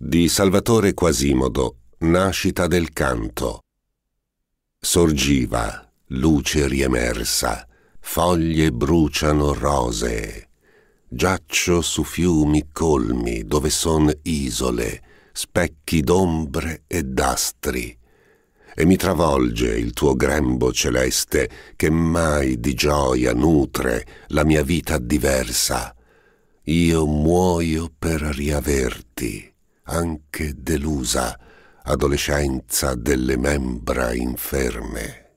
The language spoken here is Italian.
di Salvatore Quasimodo, Nascita del canto. Sorgiva, luce riemersa, foglie bruciano rosee. Giaccio su fiumi colmi dove son isole, specchi d'ombre e d'astri. E mi travolge il tuo grembo celeste che mai di gioia nutre la mia vita diversa. Io muoio per riaverti anche delusa adolescenza delle membra inferme.